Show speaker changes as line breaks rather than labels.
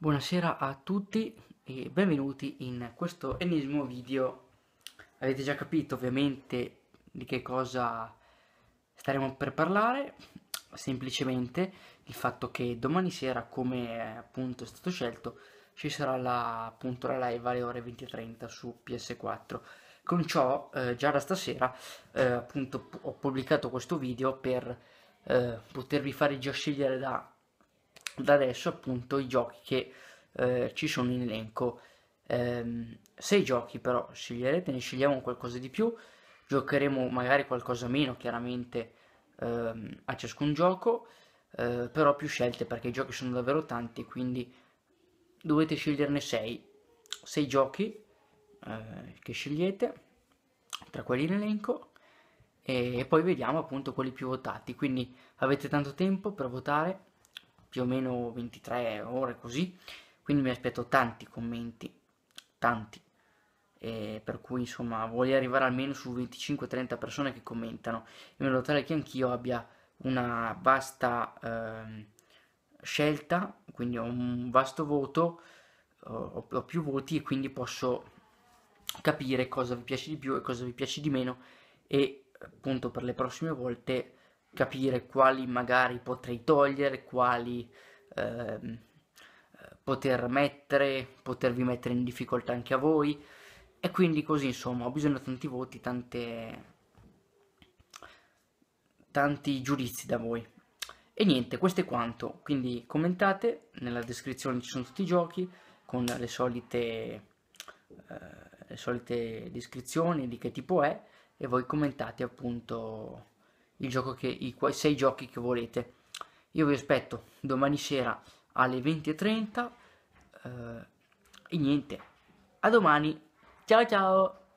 Buonasera a tutti e benvenuti in questo ennesimo video. Avete già capito ovviamente di che cosa staremo per parlare, semplicemente il fatto che domani sera, come appunto è stato scelto, ci sarà la, appunto, la live alle ore 20.30 su PS4. Con ciò, eh, già da stasera, eh, appunto ho pubblicato questo video per eh, potervi fare già scegliere da da adesso appunto i giochi che eh, ci sono in elenco. Ehm, se giochi però sceglierete, ne scegliamo qualcosa di più, giocheremo magari qualcosa meno chiaramente ehm, a ciascun gioco, eh, però più scelte perché i giochi sono davvero tanti, quindi dovete sceglierne 6. 6 giochi eh, che scegliete tra quelli in elenco e poi vediamo appunto quelli più votati quindi avete tanto tempo per votare più o meno 23 ore così, quindi mi aspetto tanti commenti, tanti, eh, per cui insomma voglio arrivare almeno su 25-30 persone che commentano, in modo tale che anch'io abbia una vasta eh, scelta, quindi ho un vasto voto, ho, ho più voti e quindi posso capire cosa vi piace di più e cosa vi piace di meno e appunto per le prossime volte capire quali magari potrei togliere, quali ehm, poter mettere, potervi mettere in difficoltà anche a voi e quindi così insomma ho bisogno di tanti voti, tante, tanti giudizi da voi. E niente, questo è quanto, quindi commentate, nella descrizione ci sono tutti i giochi con le solite, eh, le solite descrizioni di che tipo è e voi commentate appunto il gioco che, i sei giochi che volete. Io vi aspetto domani sera alle 20.30 eh, e niente, a domani, ciao ciao!